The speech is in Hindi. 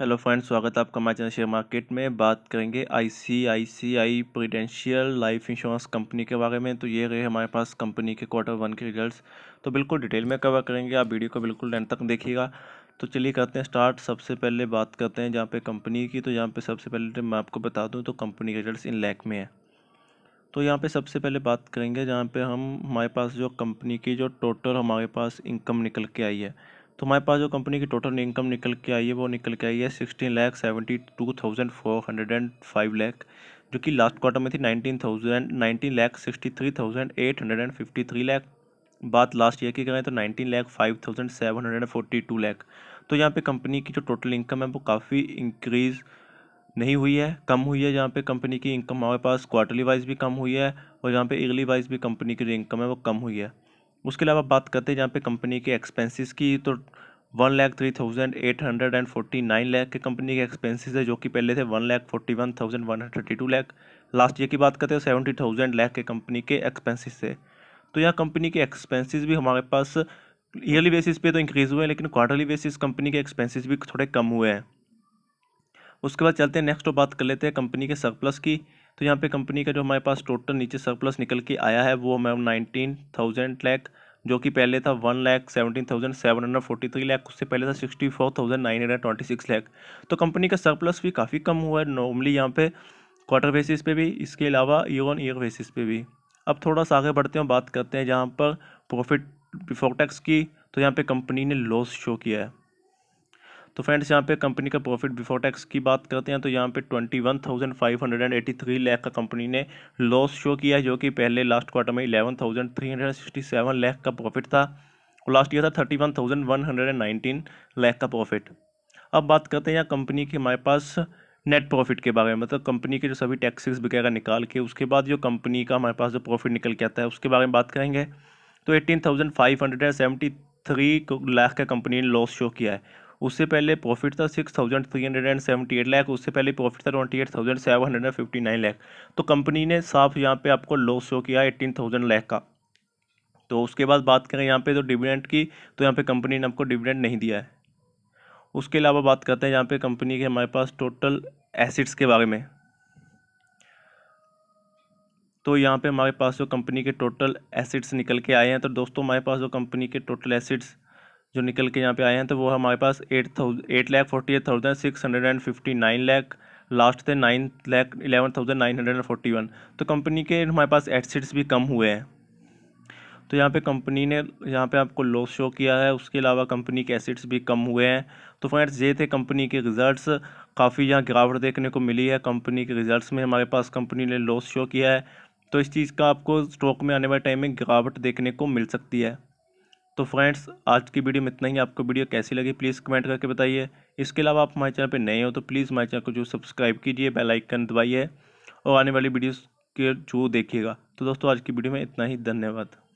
हेलो फ्रेंड्स स्वागत है आपका हमारे चैनल शेयर मार्केट में बात करेंगे ICICI prudential life insurance company के बारे में तो ये रहे हमारे पास कंपनी के क्वार्टर वन के रिजल्ट्स तो बिल्कुल डिटेल में कवर करेंगे आप वीडियो को बिल्कुल एंड तक देखिएगा तो चलिए करते हैं स्टार्ट सबसे पहले बात करते हैं जहाँ पर कंपनी की तो यहाँ पर सबसे पहले मैं आपको बता दूँ तो कंपनी के रिजल्ट इन लैक में है तो यहाँ पर सबसे पहले बात करेंगे जहाँ पर हम हमारे पास जो कंपनी की जो टोटल हमारे पास इनकम निकल के आई है तो हमारे पास जो कंपनी की टोटल इनकम निकल के आई है वो निकल के आई है sixteen lakh seventy two thousand four hundred and five lakh जो कि लास्ट क्वार्टर में थी nineteen thousand nineteen lakh sixty three thousand eight hundred and fifty three lakh बात लास्ट ईयर की करें तो nineteen lakh five thousand seven hundred and forty two lakh तो यहाँ पे कंपनी की जो टोटल इनकम है वो काफ़ी इंक्रीज़ नहीं हुई है कम हुई है जहाँ पे कंपनी की इनकम हमारे पास क्वार्टरली वाइज भी कम हुई है और जहाँ पे ईयरली वाइज भी कंपनी की जो इनकम है वो कम हुई है उसके अलावा बात करते हैं जहाँ पे कंपनी के एक्सपेंसेस की तो one lakh three thousand eight hundred and forty nine lakh के कंपनी के एक्सपेंसिस है जो कि पहले थे one lakh forty one thousand one hundred thirty two lakh last year की बात करते हैं सेवेंटी थाउजेंड लैख के कंपनी के एक्सपेंसिस थे तो यहाँ कंपनी के एक्सपेंसिस भी हमारे पास ईयरली बेसिस पे तो इंक्रीज़ हुए हैं लेकिन क्वार्टरली बेसिस कंपनी के एक्सपेंसिस भी थोड़े कम हुए हैं उसके बाद चलते हैं नेक्स्ट तो बात कर लेते हैं कंपनी के सरप्लस की तो यहाँ पे कंपनी का जो हमारे पास टोटल नीचे सरप्लस निकल के आया है वो मैम नाइनटीन थाउजेंड लैख जो कि पहले था one lakh seventeen thousand seven hundred forty three lakh उससे पहले था sixty four thousand nine hundred twenty six lakh तो कंपनी का सरप्लस भी काफ़ी कम हुआ है नॉर्मली यहाँ पे क्वार्टर बेसिस पे भी इसके अलावा ईयर ऑन ईयर बेसिस पे भी अब थोड़ा सा आगे बढ़ते हैं बात करते हैं जहाँ पर प्रॉफिट बिफोर टैक्स की तो यहाँ पर कंपनी ने लॉस शो किया है तो फ्रेंड्स यहाँ पे कंपनी का प्रॉफिट बिफोर टैक्स की बात करते हैं तो यहाँ पे twenty one thousand five hundred and eighty three lakh का कंपनी ने लॉस शो किया जो कि पहले लास्ट क्वार्टर में eleven thousand three hundred sixty seven lakh का प्रॉफिट था और लास्ट ईयर था thirty one thousand one hundred and nineteen lakh का प्रॉफिट अब बात करते हैं यहाँ कंपनी के हमारे पास नेट प्रॉफिट के बारे में मतलब कंपनी के जो सभी टैक्सेस वगैरह निकाल के उसके बाद जो कंपनी का हमारे पास जो प्रॉफिट निकल के आता है उसके बारे में बात करेंगे तो eighteen thousand five hundred and seventy three lakh का कंपनी ने लॉस शो किया है उससे पहले प्रॉफिट था six thousand three hundred and seventy eight lakh उससे पहले प्रॉफिट था twenty eight thousand seven hundred and fifty nine lakh तो कंपनी ने साफ यहाँ पे आपको लॉस शो किया एट्टीन थाउजेंड लैख का तो उसके बाद बात करें यहाँ पे तो डिविडेंट की तो यहाँ पे कंपनी ने आपको डिविडेंट नहीं दिया है उसके अलावा बात करते हैं यहाँ पे कंपनी के हमारे पास टोटल एसिड्स के बारे में तो यहाँ पे हमारे पास जो कंपनी के टोटल एसिड्स निकल के आए हैं तो दोस्तों हमारे पास जो कंपनी के टोटल एसिड्स जो निकल के यहाँ पे आए हैं तो वो हमारे पास eight thousand eight lakh forty eight thousand six hundred and fifty nine lakh last थे nine lakh eleven thousand nine hundred and forty one तो कंपनी के हमारे पास एडसिट्स भी कम हुए हैं तो यहाँ पे कंपनी ने यहाँ पे आपको लॉस शो किया है उसके अलावा कंपनी के एसेट्स भी कम हुए हैं तो फ्रेंड्स ये थे कंपनी के रिजल्ट्स काफ़ी यहाँ गिरावट देखने को मिली है कंपनी के रिजल्ट्स में हमारे पास कंपनी ने लॉस शो किया है तो इस चीज़ का आपको स्टॉक में आने वाले टाइम में गिरावट देखने को मिल सकती है तो फ्रेंड्स आज की वीडियो में इतना ही आपको वीडियो कैसी लगी प्लीज़ कमेंट करके बताइए इसके अलावा आप हमारे चैनल पर नए हो तो प्लीज़ हमारे चैनल को जो सब्सक्राइब कीजिए बेल आइकन दबाइए और आने वाली वीडियोस के जो देखिएगा तो दोस्तों आज की वीडियो में इतना ही धन्यवाद